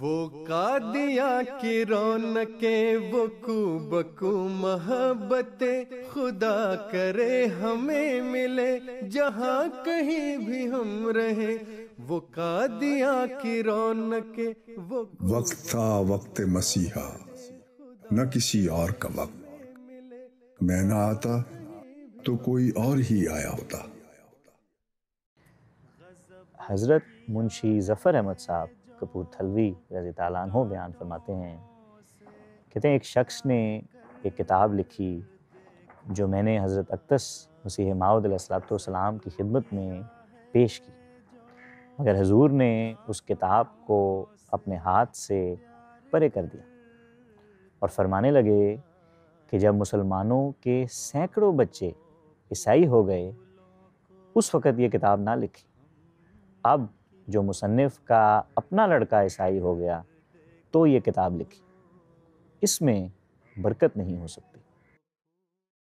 वो कादिया की रौनके वो कुबकू मोहब्बते खुदा करे हमें मिले जहाँ कहीं भी हम रहे वो कादिया की रौनके वो वक्त था वक्त मसीहा न किसी और का वक्त मैं ना आता तो कोई और ही आया होता हजरत मुंशी जफर अहमद साहब कपूर थलवी रजी हो बयान फरमाते हैं कहते हैं एक शख्स ने एक किताब लिखी जो मैंने हज़रत अक्तस मसीह सलाम की खिदमत में पेश की मगर हजूर ने उस किताब को अपने हाथ से परे कर दिया और फरमाने लगे कि जब मुसलमानों के सैकड़ों बच्चे ईसाई हो गए उस वक़्त ये किताब ना लिखी अब जो मुसनफ़ का अपना लड़का ईसाई हो गया तो ये किताब लिखी इसमें बरकत नहीं हो सकती